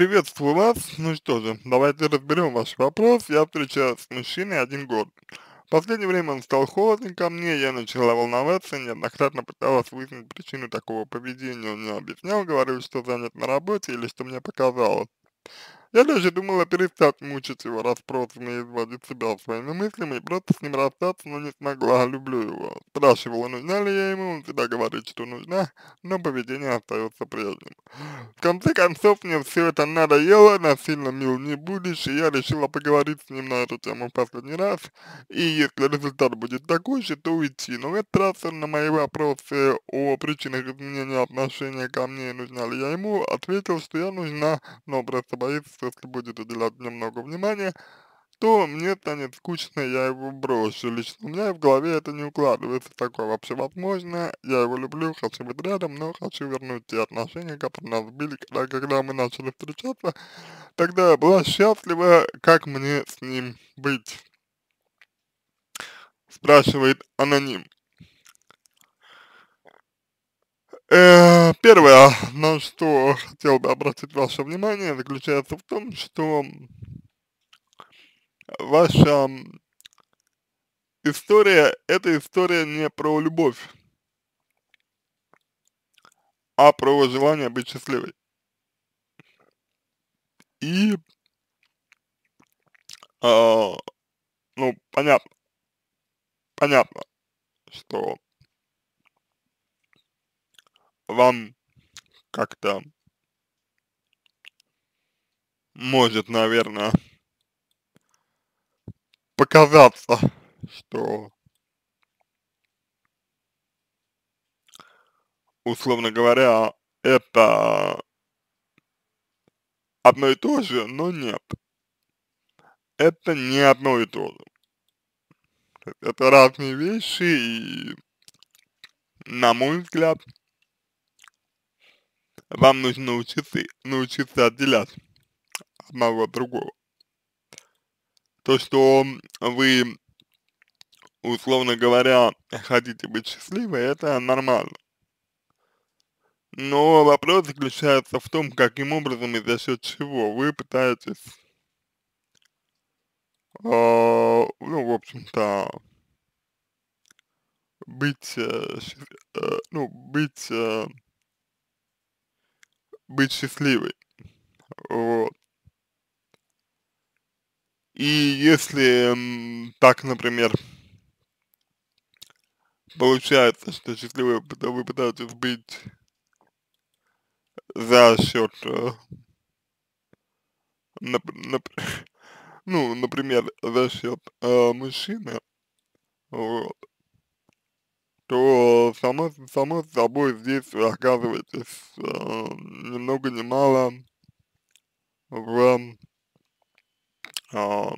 Приветствую вас. Ну что же, давайте разберем ваш вопрос. Я встречаюсь с мужчиной один год. В последнее время он стал холоден ко мне, я начала волноваться, неоднократно пыталась выяснить причину такого поведения. Он мне объяснял, говорил, что занят на работе или что мне показалось. Я даже думала перестать мучить его расспросами и изводить себя своими мыслями и просто с ним расстаться, но не смогла, люблю его. Спрашивала, нужна ли я ему, он всегда говорит, что нужна, но поведение остается прежним. В конце концов, мне все это надоело, насильно мил не будешь, и я решила поговорить с ним на эту тему в последний раз, и если результат будет такой же, то уйти. Но в этот раз на мои вопросы о причинах изменения отношения ко мне и нужна ли я ему, ответил, что я нужна, но просто боится что если будет уделять мне много внимания, то мне станет скучно, я его брошу. Лично у меня в голове это не укладывается, такое вообще возможно. Я его люблю, хочу быть рядом, но хочу вернуть те отношения, которые нас были, когда, когда мы начали встречаться. Тогда я была счастлива, как мне с ним быть? Спрашивает аноним. Э, первое, на что хотел бы обратить ваше внимание, заключается в том, что ваша история, эта история не про любовь, а про желание быть счастливой. И, э, ну, понятно, понятно, что вам как-то может, наверное, показаться, что, условно говоря, это одно и то же, но нет. Это не одно и то же. Это разные вещи, и, на мой взгляд, вам нужно научиться, научиться отделять одного от другого. То, что вы, условно говоря, хотите быть счастливы, это нормально. Но вопрос заключается в том, каким образом и за счет чего вы пытаетесь, э, ну, в общем-то, быть, э, э ну, быть э, быть счастливой. Вот. И если так, например, получается, что счастливы вы пытаетесь быть за счет, э, нап, нап, ну, например, за счет э, мужчины, вот, то само, само собой здесь вы оказываетесь э, ни много ни мало в э,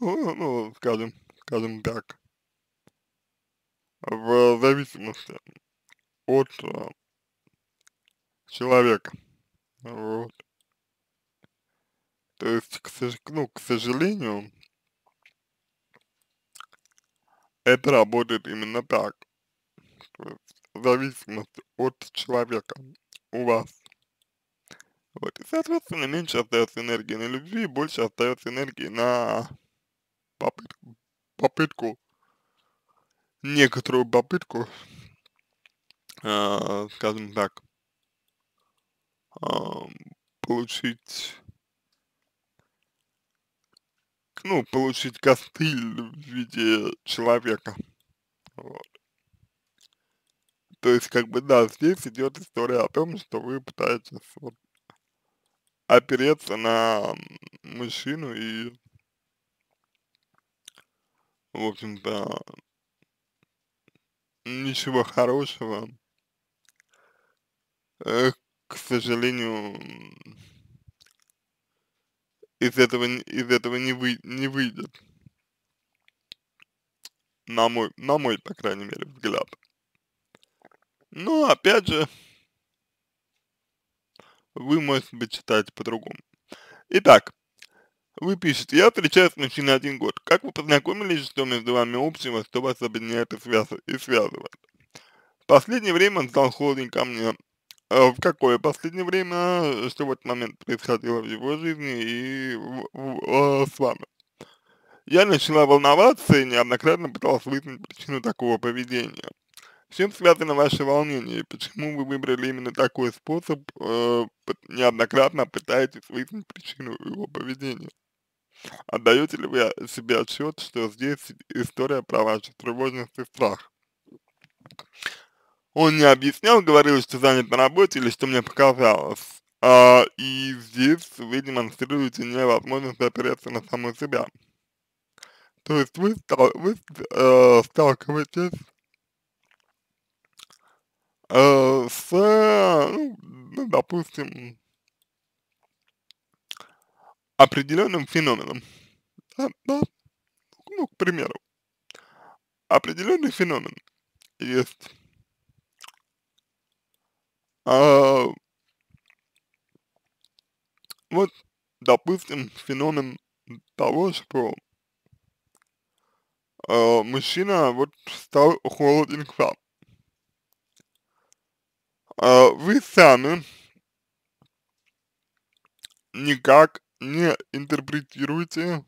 ну, ну, скажем, скажем так, в зависимости от э, человека. Вот. То есть, к, ну, к сожалению, это работает именно так. То есть в от человека у вас. Вот, и, соответственно, меньше остается энергии на любви, больше остается энергии на попытку, попытку некоторую попытку, э, скажем так, э, получить ну, получить костыль в виде человека. Вот. То есть, как бы, да, здесь идет история о том, что вы пытаетесь вот, опереться на мужчину и, в общем-то, ничего хорошего, э, к сожалению, из этого, из этого не, вы, не выйдет. На мой, на мой, по крайней мере, взгляд. Но, опять же, вы, можете быть, читаете по-другому. Итак, вы пишете, я встречаюсь с мужчиной один год. Как вы познакомились, что между вами общего, что вас объединяет и, связывает? В последнее время он стал холодненько мне, а в какое последнее время, э, что в этот момент происходило в его жизни и в, в, в, а, с вами. Я начала волноваться и неоднократно пыталась выяснить причину такого поведения. С чем связано ваше волнение и почему вы выбрали именно такой способ, э, неоднократно пытаетесь выяснить причину его поведения? Отдаете ли вы э, себе отчет, что здесь история про вашу тревожность и страх? Он не объяснял, говорил, что занят на работе или что мне показалось. А, и здесь вы демонстрируете невозможность опереться на саму себя. То есть вы, вы э, сталкиваетесь э, с, ну, ну, допустим, определенным феноменом. Да, да. Ну, к примеру, определенный феномен есть а, вот, допустим, феномен того, что э, мужчина вот стал холоден к вам. Э, вы сами никак не интерпретируете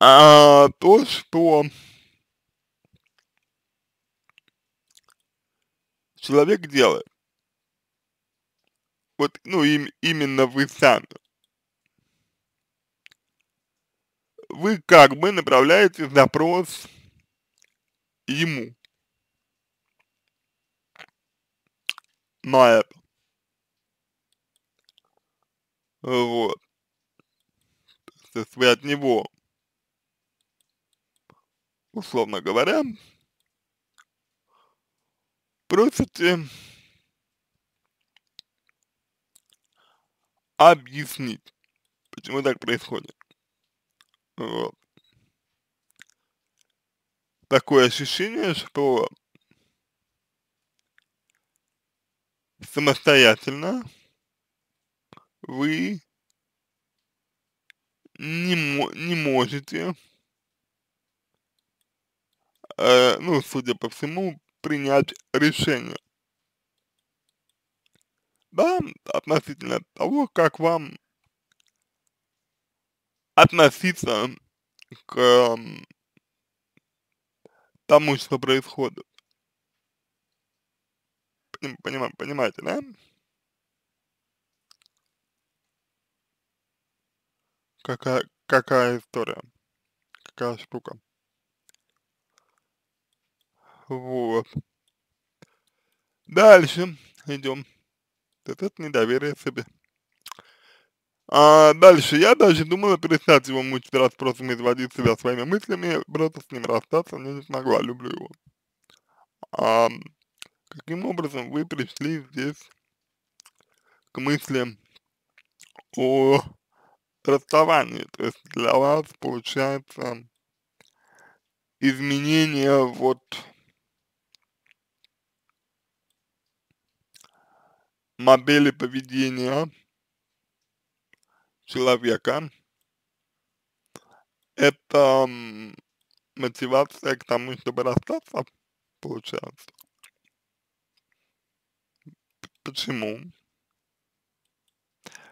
э, то, что человек делает. Вот, ну, им, именно вы сами. Вы как бы направляете запрос ему на это. Вот. То есть вы от него, условно говоря, Просите э, объяснить, почему так происходит. Вот. Такое ощущение, что самостоятельно вы не, не можете, э, ну, судя по всему, принять решение. Да, относительно того, как вам относиться к эм, тому, что происходит. Поним, понимаете, да? Какая, какая история, какая штука. Вот. Дальше идем. Это недоверие себе. А дальше. Я даже думала перестать его мучить раз, просто изводить себя своими мыслями, просто с ним расстаться, но не смогла, люблю его. А каким образом вы пришли здесь к мысли о расставании? То есть для вас получается изменение вот модели поведения человека. Это мотивация к тому, чтобы расстаться, получается. Почему?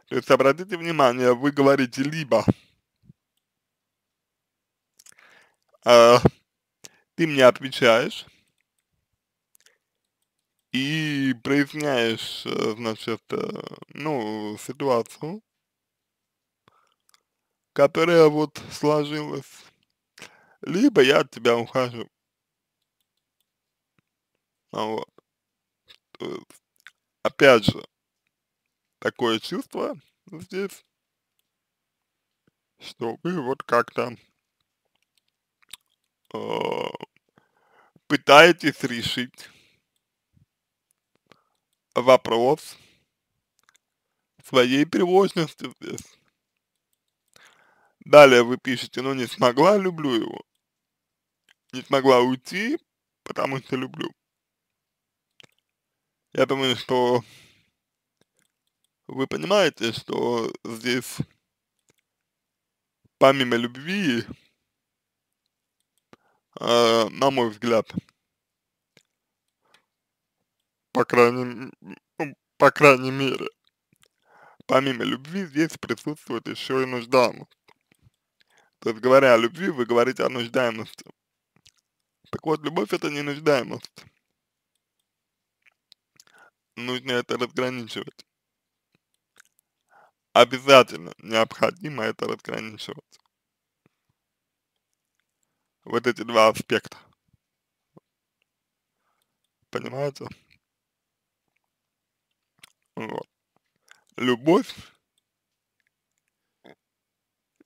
То есть обратите внимание, вы говорите либо э, ты мне отвечаешь, и проясняешь, э, значит, э, ну, ситуацию, которая вот сложилась, либо я от тебя ухожу. А вот. Э, опять же, такое чувство здесь, что вы вот как-то э, пытаетесь решить вопрос своей тревожности здесь. Далее вы пишете, ну не смогла, люблю его. Не смогла уйти, потому что люблю. Я думаю, что вы понимаете, что здесь помимо любви, э, на мой взгляд, по крайней, ну, по крайней мере. Помимо любви здесь присутствует еще и нуждаемость. То есть говоря о любви, вы говорите о нуждаемости. Так вот, любовь это не нуждаемость. Нужно это разграничивать. Обязательно необходимо это разграничивать. Вот эти два аспекта. Понимаете? Вот. Любовь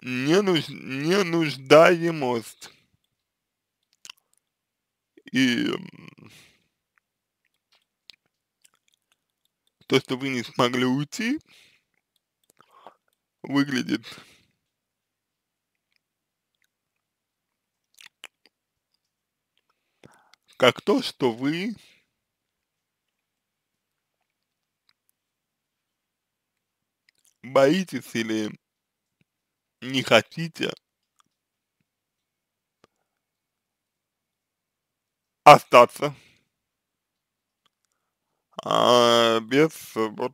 не, нуж, не нуждаемость и то, что вы не смогли уйти, выглядит как то, что вы боитесь или не хотите остаться а, без вот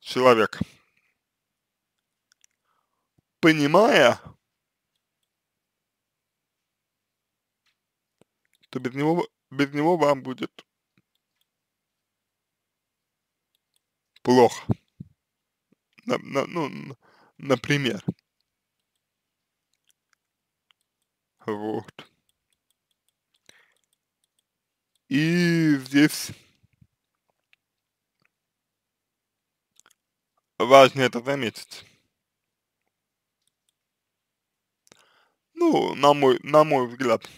человека. Понимая, то без него, без него вам будет плохо. На, на, ну, например. Вот. И здесь важно это заметить. Ну, на мой, на мой взгляд.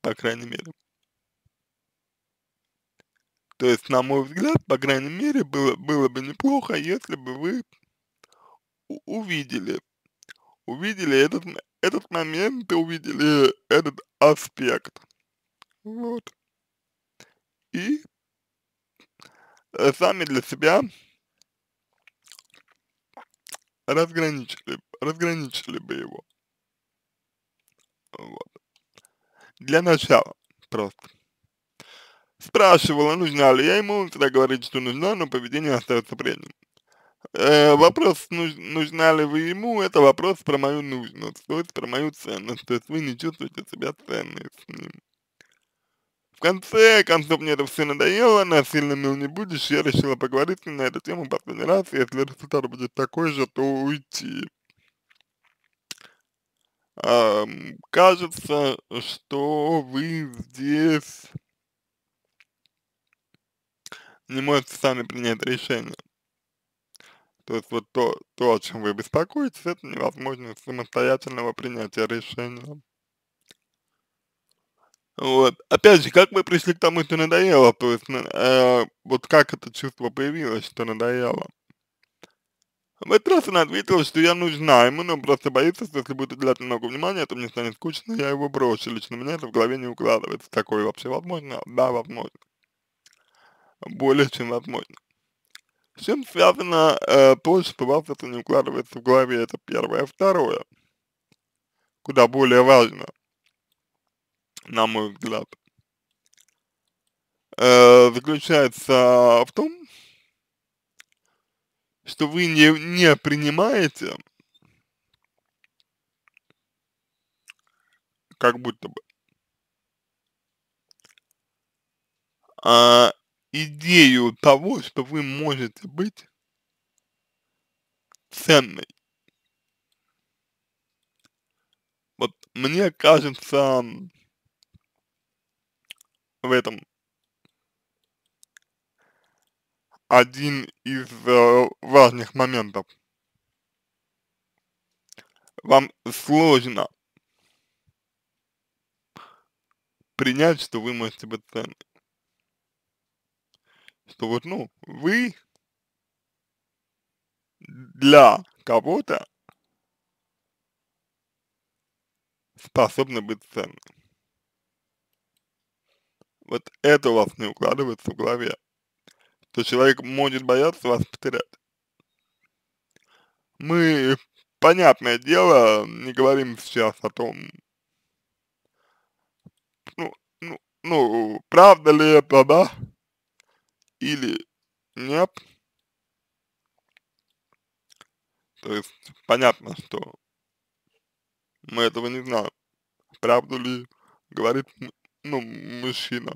По крайней мере. То есть, на мой взгляд, по крайней мере, было, было бы неплохо, если бы вы увидели, увидели этот, этот момент и увидели этот аспект. Вот. И э, сами для себя разграничили, разграничили бы его. Вот. Для начала просто. Спрашивала, нужна ли я ему, тогда говорит, что нужна, но поведение остается прежним. Э, вопрос, нуж, нужна ли вы ему, это вопрос про мою нужность, то есть про мою ценность, то есть вы не чувствуете себя ценной с ним. В конце концов мне это все надоело, насильно мил не будешь, я решила поговорить с ним на эту тему последний раз, если результат будет такой же, то уйти. Эм, кажется, что вы здесь не можете сами принять решение. То есть вот то, то, о чем вы беспокоитесь, это невозможность самостоятельного принятия решения. Вот. Опять же, как вы пришли к тому, что надоело? То есть, э, вот как это чувство появилось, что надоело? В этот раз она ответил, что я нужна ему, но просто боится, что если будет уделять много внимания, то мне станет скучно, я его брошу. Лично меня это в голове не укладывается. Такое вообще возможно? Да, возможно более чем возможно. С чем связано э, то, что у вас это не укладывается в голове, это первое. Второе, куда более важно, на мой взгляд, э, заключается в том, что вы не, не принимаете, как будто бы, а, идею того, что вы можете быть ценной. Вот мне кажется, в этом один из э, важных моментов. Вам сложно принять, что вы можете быть ценной что вот, ну, вы для кого-то способны быть ценны. Вот это у вас не укладывается в голове, что человек может бояться вас потерять. Мы, понятное дело, не говорим сейчас о том, ну, ну, ну правда ли это, да? или нет. То есть понятно, что мы этого не знаем. Правду ли говорит, ну, мужчина.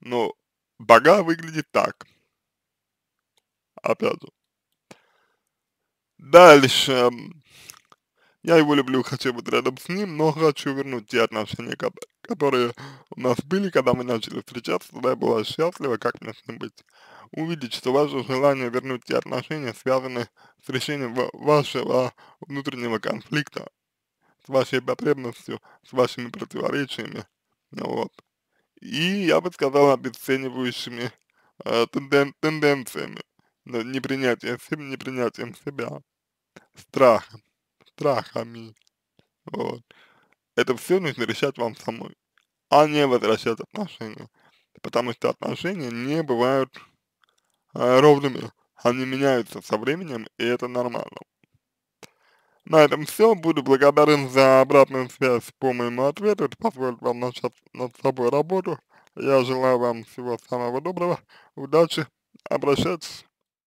Но бога выглядит так. Опять же. Дальше. Я его люблю, хочу быть рядом с ним, но хочу вернуть те отношения, которые у нас были, когда мы начали встречаться, тогда я была счастлива, как мне с ним быть. Увидеть, что ваше желание вернуть те отношения связаны с решением вашего внутреннего конфликта, с вашей потребностью, с вашими противоречиями, ну вот. И, я бы сказал, обесценивающими э, тенден тенденциями, непринятием, непринятием себя, страхом страхами. Вот. Это все нужно решать вам самой, а не возвращать отношения. Потому что отношения не бывают э, ровными. Они меняются со временем, и это нормально. На этом все. Буду благодарен за обратную связь по моему ответу. Это позволит вам начать над собой работу. Я желаю вам всего самого доброго, удачи, обращайтесь.